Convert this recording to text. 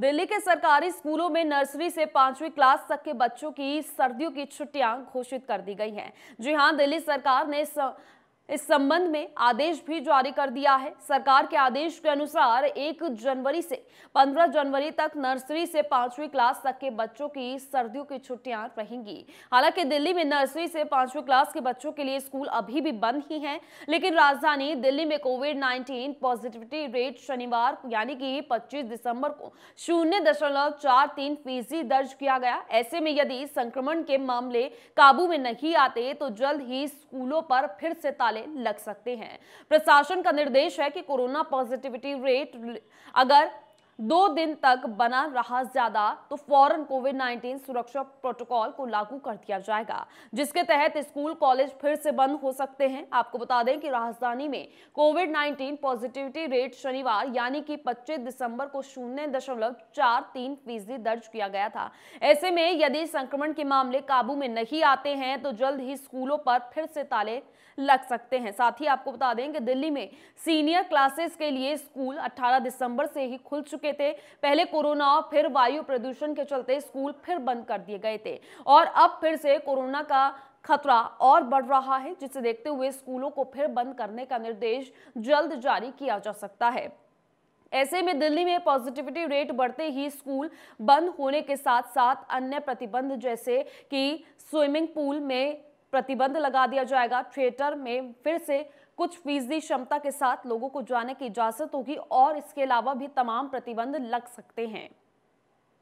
दिल्ली के सरकारी स्कूलों में नर्सरी से पांचवी क्लास तक के बच्चों की सर्दियों की छुट्टियां घोषित कर दी गई हैं जी हां दिल्ली सरकार ने स... इस संबंध में आदेश भी जारी कर दिया है सरकार के आदेश के अनुसार एक जनवरी से पंद्रह जनवरी तक नर्सरी से पांचवी क्लास तक के बच्चों की सर्दियों की छुट्टियां रहेंगी हालांकि दिल्ली में नर्सरी से पांचवी क्लास के बच्चों के लिए स्कूल अभी भी बंद ही है लेकिन राजधानी दिल्ली में कोविड नाइन्टीन पॉजिटिविटी रेट शनिवार यानी कि पच्चीस दिसंबर को शून्य दशमलव चार तीन फीसदी दर्ज किया गया ऐसे में यदि संक्रमण के मामले काबू में नहीं आते तो जल्द ही स्कूलों पर फिर से ताले ताले लग सकते हैं प्रशासन का निर्देश है कि कोरोना पॉजिटिविटी रेट अगर दो दिन तक बना रहा ज्यादा तो फौरन कोविड 19 सुरक्षा प्रोटोकॉल को लागू कर दिया जाएगा जिसके तहत स्कूल कॉलेज फिर से बंद हो सकते हैं आपको बता दें कि राजधानी में कोविड 19 पॉजिटिविटी रेट शनिवार यानी कि 25 दिसंबर को शून्य दशमलव चार तीन फीसदी दर्ज किया गया था ऐसे में यदि संक्रमण के मामले काबू में नहीं आते हैं तो जल्द ही स्कूलों पर फिर से ताले लग सकते हैं साथ ही आपको बता दें कि दिल्ली में सीनियर क्लासेस के लिए स्कूल अठारह दिसंबर से ही खुल चुके चुके थे पहले कोरोना फिर वायु प्रदूषण के चलते स्कूल फिर बंद कर दिए गए थे और अब फिर से कोरोना का खतरा और बढ़ रहा है जिसे देखते हुए स्कूलों को फिर बंद करने का निर्देश जल्द जारी किया जा सकता है ऐसे में दिल्ली में पॉजिटिविटी रेट बढ़ते ही स्कूल बंद होने के साथ साथ अन्य प्रतिबंध जैसे कि स्विमिंग पूल में प्रतिबंध लगा दिया जाएगा थिएटर में फिर से कुछ फीसदी क्षमता के साथ लोगों को जाने की इजाजत होगी और इसके अलावा भी तमाम प्रतिबंध लग सकते हैं